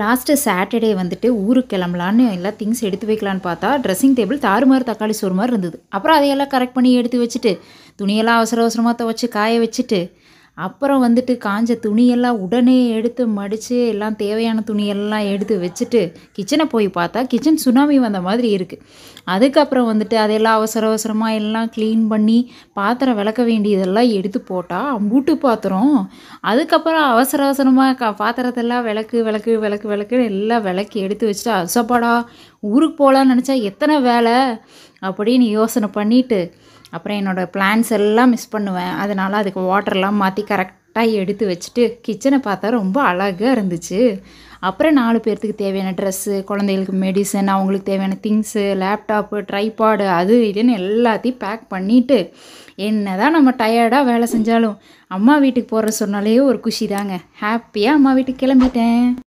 last Saturday வந்துட்டு ஊருக்கு கிளம்பலான்னு எல்லா திங்ஸ் எடுத்து வைக்கலான்னு பார்த்தா ட்ரெஸ்ஸிங் டேபிள் தாறுமாறு தக்காளி சோறு மாதிரி இருந்தது அப்புறம் அதையெல்லாம் கரெக்ட் பண்ணி எடுத்து வச்சுட்டு துணியெல்லாம் அவசர அவசரமாக துவச்சி காய வச்சுட்டு அப்புறம் வந்துட்டு காஞ்ச துணியெல்லாம் உடனே எடுத்து மடித்து எல்லாம் தேவையான துணியெல்லாம் எடுத்து வச்சுட்டு கிச்சனை போய் பார்த்தா கிச்சன் சுனாமி வந்த மாதிரி இருக்குது அதுக்கப்புறம் வந்துட்டு அதெல்லாம் அவசர அவசரமாக எல்லாம் க்ளீன் பண்ணி பாத்திரம் விளக்க வேண்டியதெல்லாம் எடுத்து போட்டால் அம்பூட்டு பாத்திரம் அதுக்கப்புறம் அவசர அவசரமாக க பாத்திரத்தெல்லாம் விளக்கு விளக்கு விளக்கு விளக்கு எல்லாம் விளக்கி எடுத்து வச்சுட்டு அசப்படா ஊருக்கு போகலான்னு நினச்சா எத்தனை வேலை அப்படின்னு யோசனை பண்ணிவிட்டு அப்புறம் என்னோடய பிளான்ஸ் எல்லாம் மிஸ் பண்ணுவேன் அதனால் அதுக்கு வாட்டர்லாம் மாற்றி கரெக்டாக எடுத்து வச்சுட்டு கிச்சனை பார்த்தா ரொம்ப அழகாக இருந்துச்சு அப்புறம் நாலு பேர்த்துக்கு தேவையான ட்ரெஸ்ஸு குழந்தைகளுக்கு மெடிசன் அவங்களுக்கு தேவையான திங்ஸு லேப்டாப்பு ட்ரைபாடு அது இதுன்னு எல்லாத்தையும் பேக் பண்ணிவிட்டு என்ன தான் நம்ம டயர்டாக வேலை செஞ்சாலும் அம்மா வீட்டுக்கு போகிற சொன்னாலே ஒரு குஷி தாங்க ஹாப்பியாக அம்மா வீட்டுக்கு கிளம்பிட்டேன்